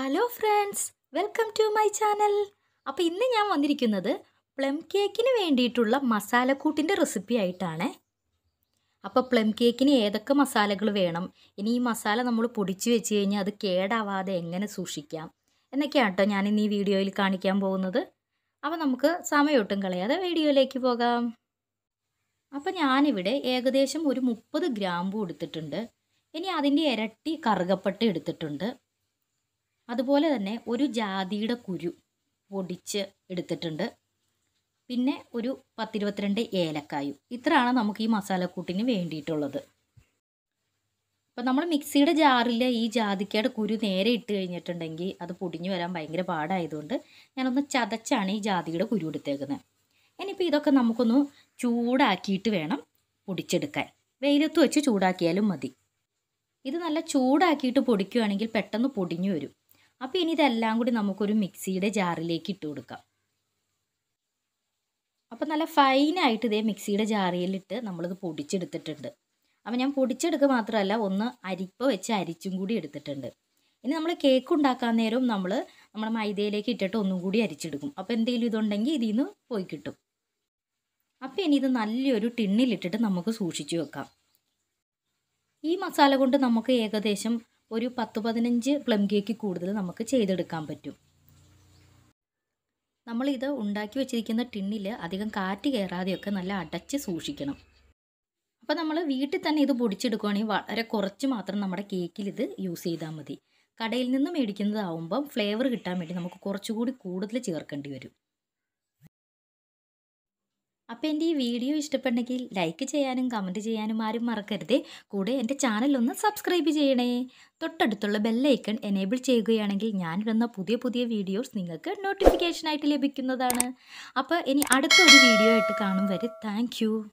hello friends welcome to my channel അപ്പോൾ ഇന്ന് ഞാൻ വന്നിരിക്കുന്നത് പ്ലം കേക്കിന് വേണ്ടിയിട്ടുള്ള മസാലക്കൂട്ടിൻ്റെ റെസിപ്പി ആയിട്ടാണ് അപ്പോൾ പ്ലം കേക്കിന് ഏതൊക്കെ മസാലകൾ വേണം ഇനി ഈ മസാല നമ്മൾ പൊടിച്ച് വെച്ച് കഴിഞ്ഞാൽ അത് കേടാവാതെ എങ്ങനെ സൂക്ഷിക്കാം എന്നൊക്കെയാണ് കേട്ടോ ഞാൻ ഇന്ന് ഈ വീഡിയോയിൽ കാണിക്കാൻ പോകുന്നത് അപ്പോൾ നമുക്ക് സമയമൊട്ടും കളയാതെ വീഡിയോയിലേക്ക് പോകാം അപ്പോൾ ഞാനിവിടെ ഏകദേശം ഒരു മുപ്പത് ഗ്രാമ്പു എടുത്തിട്ടുണ്ട് ഇനി അതിൻ്റെ ഇരട്ടി കറുകപ്പട്ട എടുത്തിട്ടുണ്ട് അതുപോലെ തന്നെ ഒരു ജാതിയുടെ കുരു പൊടിച്ച് എടുത്തിട്ടുണ്ട് പിന്നെ ഒരു പത്തിരുപത്തിരണ്ട് ഏലക്കായും ഇത്രയാണ് നമുക്ക് ഈ മസാലക്കൂട്ടിന് വേണ്ടിയിട്ടുള്ളത് അപ്പം നമ്മൾ മിക്സിയുടെ ജാറിൽ ഈ ജാതിക്കയുടെ കുരു നേരെ ഇട്ട് കഴിഞ്ഞിട്ടുണ്ടെങ്കിൽ അത് പൊടിഞ്ഞു വരാൻ ഭയങ്കര പാടായതുകൊണ്ട് ഞാനൊന്ന് ചതച്ചാണ് ഈ ജാതിയുടെ കുരു എടുത്തേക്കുന്നത് ഇനിയിപ്പോൾ ഇതൊക്കെ നമുക്കൊന്ന് ചൂടാക്കിയിട്ട് വേണം പൊടിച്ചെടുക്കാൻ വെയിലത്ത് വെച്ച് ചൂടാക്കിയാലും മതി ഇത് നല്ല ചൂടാക്കിയിട്ട് പൊടിക്കുകയാണെങ്കിൽ പെട്ടെന്ന് പൊടിഞ്ഞു വരും അപ്പോൾ ഇനി ഇതെല്ലാം കൂടി നമുക്കൊരു മിക്സിയുടെ ജാറിലേക്ക് ഇട്ട് കൊടുക്കാം അപ്പോൾ നല്ല ഫൈനായിട്ട് ഇതേ മിക്സിയുടെ ജാറിയിലിട്ട് നമ്മളിത് പൊടിച്ചെടുത്തിട്ടുണ്ട് അപ്പോൾ ഞാൻ പൊടിച്ചെടുക്കുക മാത്രമല്ല ഒന്ന് അരിപ്പ വെച്ച് അരിച്ചും കൂടി എടുത്തിട്ടുണ്ട് ഇനി നമ്മൾ കേക്ക് ഉണ്ടാക്കാൻ നേരവും നമ്മൾ നമ്മുടെ മൈദയിലേക്ക് ഇട്ടിട്ട് ഒന്നും കൂടി അരിച്ചെടുക്കും അപ്പോൾ എന്തെങ്കിലും ഇതുണ്ടെങ്കിൽ ഇതിൽ നിന്ന് പോയി കിട്ടും അപ്പോൾ ഇനി ഇത് നല്ലൊരു ടിണ്ണിലിട്ടിട്ട് നമുക്ക് സൂക്ഷിച്ചു വെക്കാം ഈ മസാല കൊണ്ട് നമുക്ക് ഏകദേശം ഒരു പത്ത് പതിനഞ്ച് പ്ലം കേക്ക് കൂടുതൽ നമുക്ക് ചെയ്തെടുക്കാൻ പറ്റും നമ്മളിത് ഉണ്ടാക്കി വെച്ചിരിക്കുന്ന ടിണ്ണിൽ അധികം കാറ്റ് കയറാതെയൊക്കെ നല്ല അടച്ച് സൂക്ഷിക്കണം അപ്പോൾ നമ്മൾ വീട്ടിൽ തന്നെ ഇത് പൊടിച്ചെടുക്കുകയാണെങ്കിൽ വളരെ കുറച്ച് മാത്രം നമ്മുടെ കേക്കിൽ ഇത് യൂസ് ചെയ്താൽ മതി കടയിൽ നിന്ന് മേടിക്കുന്നതാവുമ്പം ഫ്ലേവർ കിട്ടാൻ വേണ്ടി നമുക്ക് കുറച്ചുകൂടി കൂടുതൽ ചേർക്കേണ്ടി വരും അപ്പോൾ എൻ്റെ ഈ വീഡിയോ ഇഷ്ടപ്പെട്ടെങ്കിൽ ലൈക്ക് ചെയ്യാനും കമൻറ്റ് ചെയ്യാനും ആരും മറക്കരുത് കൂടെ എൻ്റെ ചാനലൊന്ന് സബ്സ്ക്രൈബ് ചെയ്യണേ തൊട്ടടുത്തുള്ള ബെല്ലൈക്കൺ എനേബിൾ ചെയ്യുകയാണെങ്കിൽ ഞാനിടുന്ന പുതിയ പുതിയ വീഡിയോസ് നിങ്ങൾക്ക് നോട്ടിഫിക്കേഷനായിട്ട് ലഭിക്കുന്നതാണ് അപ്പോൾ ഇനി അടുത്തൊരു വീഡിയോ ആയിട്ട് കാണും വരെ താങ്ക്